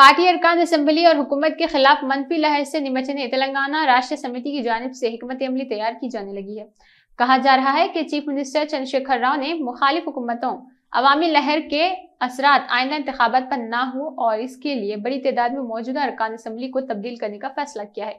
party अरकान assembly और हुकूमत के खिलाफ मनफी लहर से निमटने तेलंगाना राष्ट्रीय समिति की जानब से हमत अमली तैयार की जाने लगी है कहा जा रहा है कि चीफ मिनिस्टर चंद्रशेखर राव ने मुखालिफ हुकूमतों अवामी लहर के असरा आइंदा इंतबात पर ना हो और इसके लिए बड़ी तादाद में मौजूदा अरकान असम्बली को तब्दील करने का फैसला किया है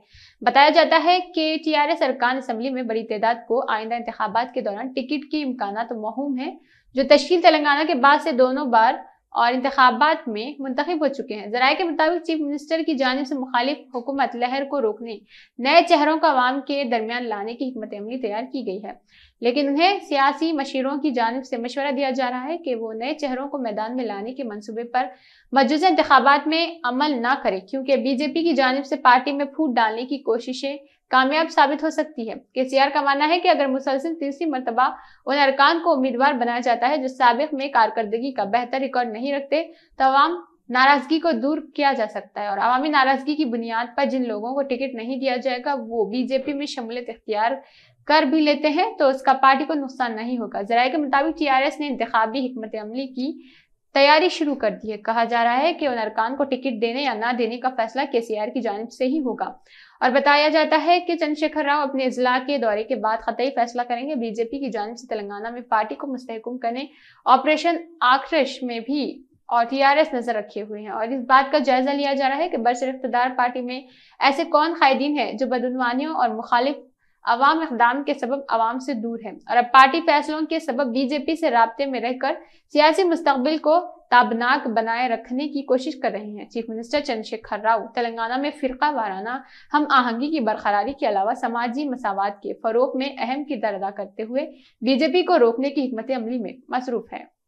बताया जाता है कि टी आर एस अरकान असम्बली में बड़ी तादाद को आइंदा इंतबात के दौरान टिकट के इम्कान तो है जो तश्ल तेलंगाना के बाद से दोनों बार और इंतबात में मुंतब हो चुके हैं जराये के मुताबिक चीफ मिनिस्टर की जानब से मुखालिफ हुकूमत लहर को रोकने नए चेहरों को आवाम के दरमियान लाने की हमत अमली तैयार की गई है लेकिन उन्हें सियासी मशीरों की जानब से मशवरा दिया जा रहा है कि वो नए चेहरों को मैदान में लाने के मनसूबे पर मजूजा इंतबात में अमल ना करें क्योंकि बीजेपी की जानब से पार्टी में फूट डालने की कोशिशें कामयाब साबित हो सकती है केसीआर का मानना है कि अगर मुसलसिल तीसरी मरतबा उन अरकान को उम्मीदवार बनाया जाता है जो सबक में कारकर्दगी का बेहतर रिकॉर्ड नहीं रखते तो आवाम नाराजगी को दूर किया जा सकता है और आवामी नाराजगी की बुनियाद पर जिन लोगों को टिकट नहीं दिया जाएगा वो बीजेपी में शमूलियत इख्तियार कर भी लेते हैं तो उसका पार्टी को नुकसान नहीं होगा जराये के मुताबिक टी आर एस ने इंतबी हमत अमली की तैयारी शुरू कर दी है कहा जा रहा है कि उनर खान को टिकट देने या ना देने का फैसला केसीआर की जानब से ही होगा और बताया जाता है कि चंद्रशेखर राव अपने जिला के दौरे के बाद खतई फैसला करेंगे बीजेपी की जानब से तेलंगाना में पार्टी को मुस्तकम करने ऑपरेशन आक्रश में भी और टीआरएस नजर रखे हुए हैं और इस बात का जायजा लिया जा रहा है कि बरसर इकतदार पार्टी में ऐसे कौन कायदीन है जो बदनवानियों और मुखालिफ अवाम इकदाम के सबब अवाम से दूर है और अब पार्टी फैसलों के सबब बीजेपी से रबते में रहकर सियासी मुस्तबिल को ताबनाक बनाए रखने की कोशिश कर रहे हैं चीफ मिनिस्टर चंद्रशेखर राव तेलंगाना में फिरका वाराना हम आहंगी की बरकरारी के अलावा समाजी मसावत के फरोग में अहम किरदार अदा करते हुए बीजेपी को रोकने की हमत अमली में मसरूफ है